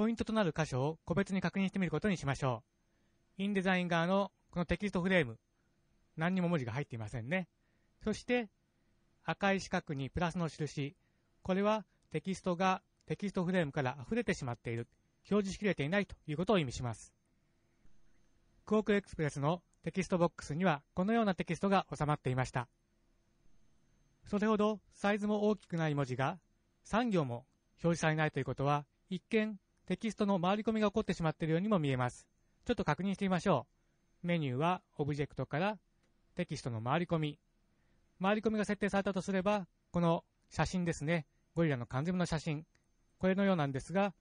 ポイントとなる箇所を個別に確認してみることにしましょう。インデザイン側のこのテキストフレーム、何にも文字が入っていませんね。そして、赤い四角にプラスの印、これはテキストがテキストフレームから溢れてしまっている、表示しきれていないということを意味します。クォークエクスプレスのテキストボックスにはこのようなテキストが収まっていました。それほどサイズも大きくない文字が3行も表示されないということは、一見テキストの回り込みが起こってしまっているようにも見えます。ちょっと確認してみましょう。メニューはオブジェクトからテキストの回り込み。回り込みが設定されたとすれば、この写真ですね。ゴリラの缶詰の写真。これのようなんですが、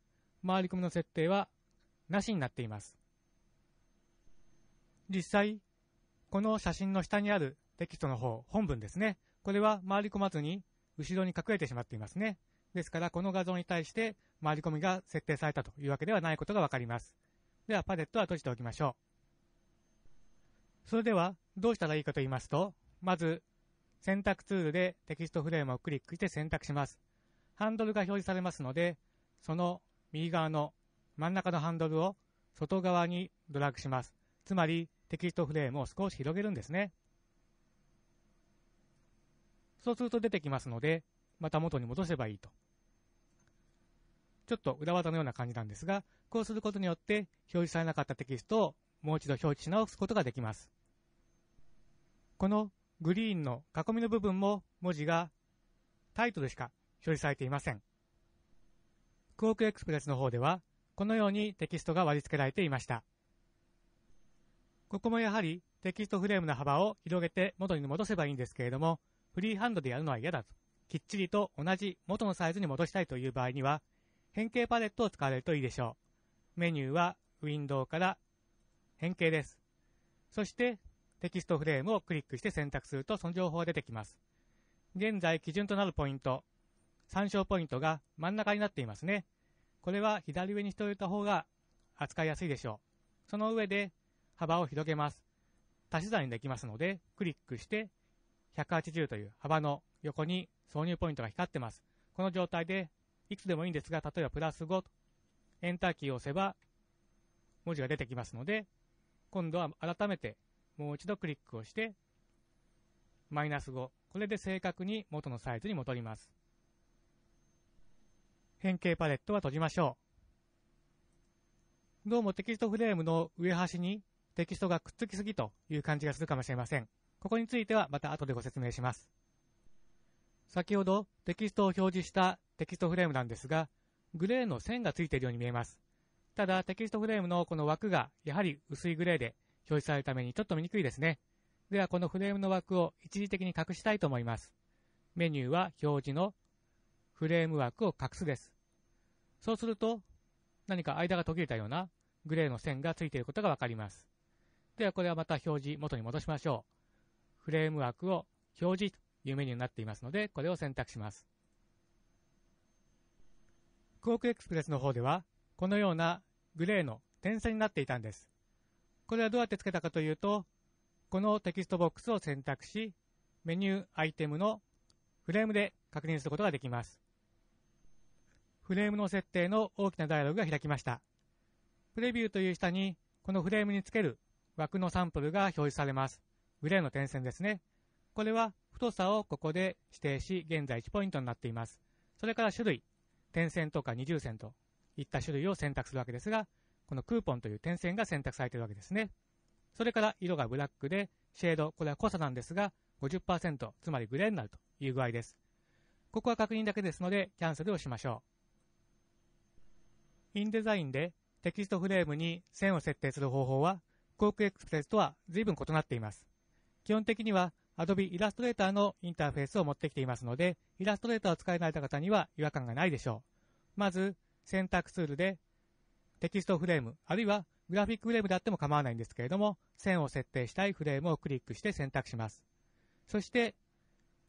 回り込みの設定はなしになっています。実際、この写真の下にあるテキストの方、本文ですね。これは回り込まずに後ろに隠れてしまっていますね。ですから、この画像に対して回り込みが設定されたというわけではないことがわかります。では、パレットは閉じておきましょう。それでは、どうしたらいいかと言いますと、まず、選択ツールでテキストフレームをクリックして選択します。ハンドルが表示されますので、その右側の真ん中のハンドルを外側にドラッグします。つまり、テキストフレームを少し広げるんですね。そうすると出てきますので、また元に戻せばいいと。ちょっと裏技のような感じなんですが、こうすることによって表示されなかったテキストをもう一度表示し直すことができます。このグリーンの囲みの部分も文字がタイトルしか表示されていません。クォークエクスプレスの方では、このようにテキストが割り付けられていました。ここもやはりテキストフレームの幅を広げて元に戻せばいいんですけれども、フリーハンドでやるのは嫌だと。きっちりと同じ元のサイズに戻したいという場合には、変形パレットを使われるといいでしょう。メニューは、ウィンドウから変形です。そして、テキストフレームをクリックして選択すると、その情報が出てきます。現在基準となるポイント、参照ポイントが真ん中になっていますね。これは左上にしておいた方が扱いやすいでしょう。その上で幅を広げます。足し算にできますので、クリックして180という幅の横に挿入ポイントが光ってます。この状態で、いくつでもいいんですが、例えばプラス5、エンターキーを押せば、文字が出てきますので、今度は改めて、もう一度クリックをして、マイナス5。これで正確に元のサイズに戻ります。変形パレットは閉じましょう。どうもテキストフレームの上端にテキストがくっつきすぎという感じがするかもしれません。ここについてはまた後でご説明します。先ほどテキストを表示したテキストフレームなんですが、グレーの線がついているように見えます。ただ、テキストフレームのこの枠がやはり薄いグレーで表示されるためにちょっと見にくいですね。では、このフレームの枠を一時的に隠したいと思います。メニューは表示のフレーム枠を隠すです。そうすると、何か間が途切れたようなグレーの線がついていることがわかります。では、これはまた表示元に戻しましょう。フレーム枠を表示いうメニューになっていますので、これを選択します。クォークエクスプレスの方では、このようなグレーの点線になっていたんです。これはどうやってつけたかというと、このテキストボックスを選択し、メニューアイテムのフレームで確認することができます。フレームの設定の大きなダイアログが開きました。プレビューという下に、このフレームにつける枠のサンプルが表示されます。グレーの点線ですね。これは太さをここで指定し、現在1ポイントになっています。それから種類、点線とか二重線といった種類を選択するわけですが、このクーポンという点線が選択されているわけですね。それから色がブラックで、シェード、これは濃さなんですが50、つまりグレーになるという具合です。ここは確認だけですので、キャンセルをしましょう。インデザインでテキストフレームに線を設定する方法は、コークエクスプレスとは随分異なっています。基本的には Adobe Illustrator のインターフェースを持ってきていますので、Illustrator を使い慣れた方には違和感がないでしょう。まず、選択ツールでテキストフレーム、あるいはグラフィックフレームであっても構わないんですけれども、線を設定したいフレームをクリックして選択します。そして、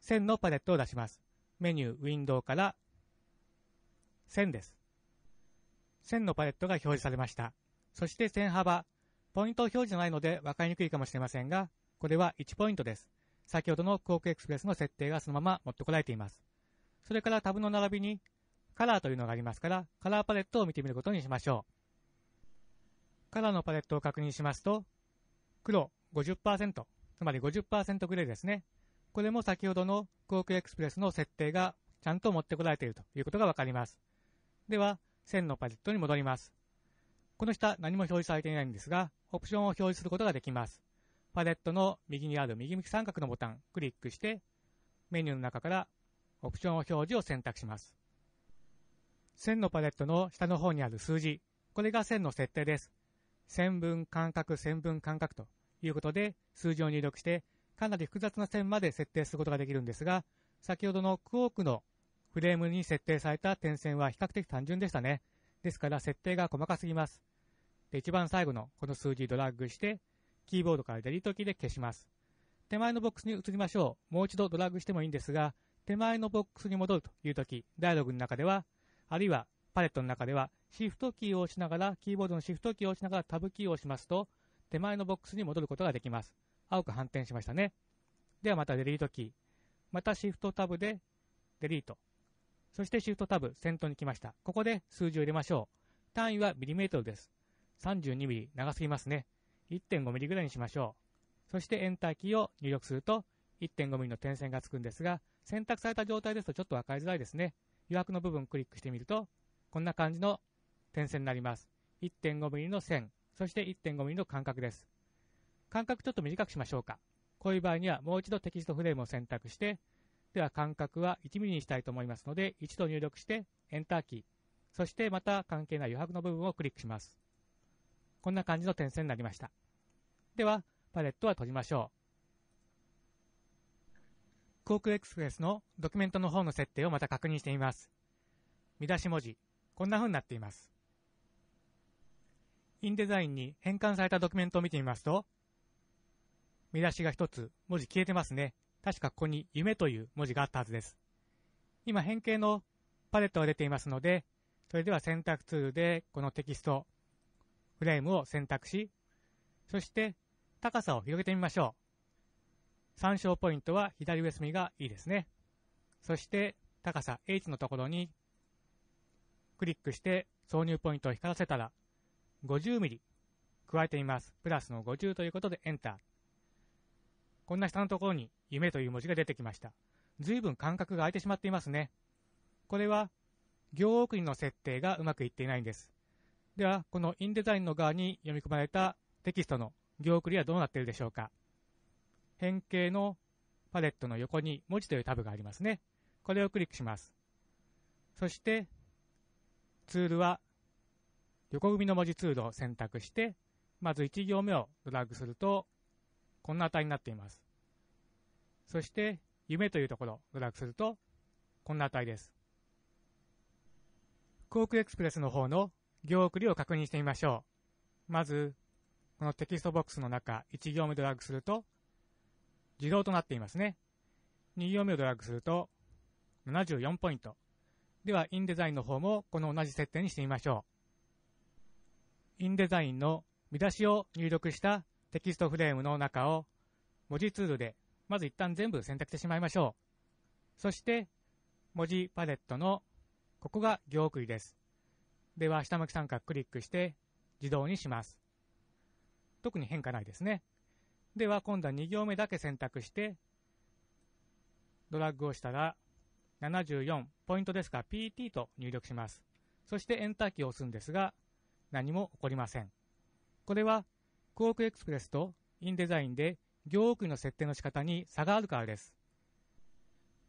線のパレットを出します。メニュー、ウィンドウから、線です。線のパレットが表示されました。そして線幅、ポイント表示じないので分かりにくいかもしれませんが、これは1ポイントです。先ほどのクオークエクスプレスの設定がそのまま持ってこられています。それからタブの並びにカラーというのがありますから、カラーパレットを見てみることにしましょう。カラーのパレットを確認しますと、黒50%、つまり50%グレーですね。これも先ほどのクオークエクスプレスの設定がちゃんと持ってこられているということがわかります。では、線のパレットに戻ります。この下何も表示されていないんですが、オプションを表示することができます。パレットの右にある右向き三角のボタン、クリックして、メニューの中からオプション表示を選択します。線のパレットの下の方にある数字、これが線の設定です。線分間隔、線分間隔ということで、数字を入力して、かなり複雑な線まで設定することができるんですが、先ほどのクォークのフレームに設定された点線は比較的単純でしたね。ですから設定が細かすぎます。で、一番最後のこの数字ドラッグして、キーボードからデリートキーで消します。手前のボックスに移りましょう。もう一度ドラッグしてもいいんですが、手前のボックスに戻るというとき、ダイアログの中では、あるいはパレットの中では、シフトキーを押しながら、キーボードのシフトキーを押しながらタブキーを押しますと、手前のボックスに戻ることができます。青く反転しましたね。ではまたデリートキー。またシフトタブでデリート。そしてシフトタブ、先頭に来ました。ここで数字を入れましょう。単位はミリメートルです。32ミリ、長すぎますね。1.5ミリぐらいにしましょう。そしてエンターキーを入力すると、1.5ミリの点線がつくんですが、選択された状態ですとちょっとわかりづらいですね。余白の部分をクリックしてみると、こんな感じの点線になります。1.5ミリの線、そして1.5ミリの間隔です。間隔ちょっと短くしましょうか。こういう場合にはもう一度テキストフレームを選択して、では間隔は1ミリにしたいと思いますので、一度入力して、エンターキー、そしてまた関係ない余白の部分をクリックします。こんな感じの点線になりました。では、パレットは閉じましょう。航空エクスプレスのドキュメントの方の設定をまた確認してみます。見出し文字、こんな風になっています。インデザインに変換されたドキュメントを見てみますと、見出しが一つ、文字消えてますね。確かここに夢という文字があったはずです。今変形のパレットが出ていますので、それでは選択ツールでこのテキスト、フレームを選択し、そして高さを広げてみましょう。参照ポイントは左上隅がいいですね。そして高さ H のところにクリックして挿入ポイントを光らせたら 50mm 加えてみます。プラスの50ということでエンター。こんな下のところに夢という文字が出てきました。随分間隔が空いてしまっていますね。これは行送りの設定がうまくいっていないんです。では、このインデザインの側に読み込まれたテキストの行送りはどうなっているでしょうか。変形のパレットの横に文字というタブがありますね。これをクリックします。そして、ツールは横組みの文字ツールを選択して、まず1行目をドラッグすると、こんな値になっています。そして、夢というところをドラッグすると、こんな値です。クォークエクスプレスの方の行送りを確認してみましょう。まず、このテキストボックスの中、1行目ドラッグすると、自動となっていますね。2行目をドラッグすると、74ポイント。では、インデザインの方もこの同じ設定にしてみましょう。インデザインの見出しを入力したテキストフレームの中を文字ツールでまず一旦全部選択してしまいましょう。そして文字パレットのここが行送りです。では、下向き三角クリックして、自動にします。特に変化ないですね。では、今度は2行目だけ選択して、ドラッグをしたら、74、ポイントですか PT と入力します。そしてエンターキーを押すんですが、何も起こりません。これは、クォークエクスプレスとインデザインで行奥の設定の仕方に差があるからです。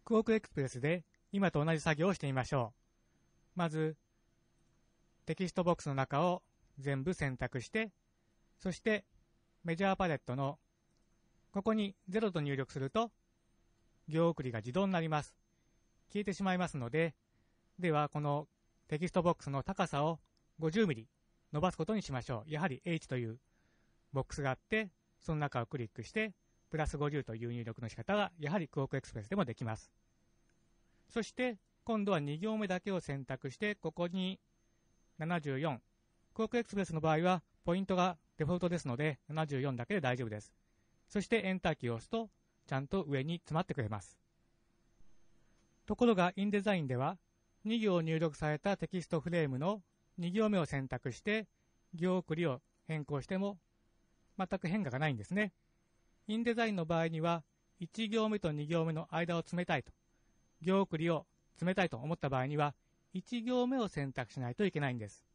クォークエクスプレスで今と同じ作業をしてみましょう。まず、テキストボックスの中を全部選択して、そしてメジャーパレットのここに0と入力すると行送りが自動になります。消えてしまいますので、ではこのテキストボックスの高さを 50mm 伸ばすことにしましょう。やはり H というボックスがあって、その中をクリックして、プラス50という入力の仕方が、やはりクオークエクスプレスでもできます。そして、今度は2行目だけを選択して、ここに74。ークエクスプレスの場合は、ポイントがデフォルトですので、74だけで大丈夫です。そしてエンターキーを押すと、ちゃんと上に詰まってくれます。ところが、インデザインでは、2行入力されたテキストフレームの2行目を選択して、行送りを変更しても、全く変化がないんですね。インデザインの場合には、1行目と2行目の間を詰めたいと、行送りを詰めたいと思った場合には、1行目を選択しないといけないんです。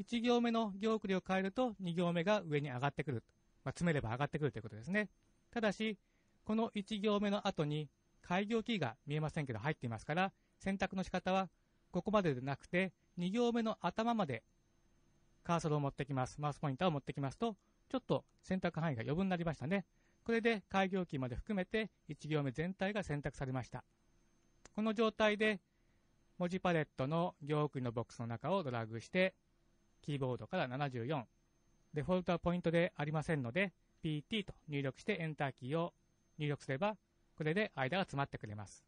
1行目の行繰りを変えると2行目が上に上がってくる。まあ、詰めれば上がってくるということですね。ただし、この1行目の後に開業キーが見えませんけど入っていますから、選択の仕方はここまででなくて、2行目の頭までカーソルを持ってきます。マウスポインターを持ってきますと、ちょっと選択範囲が余分になりましたね。これで開業キーまで含めて1行目全体が選択されました。この状態で文字パレットの行奥のボックスの中をドラッグして、キーボードから74。デフォルトはポイントでありませんので、PT と入力して Enter キーを入力すれば、これで間が詰まってくれます。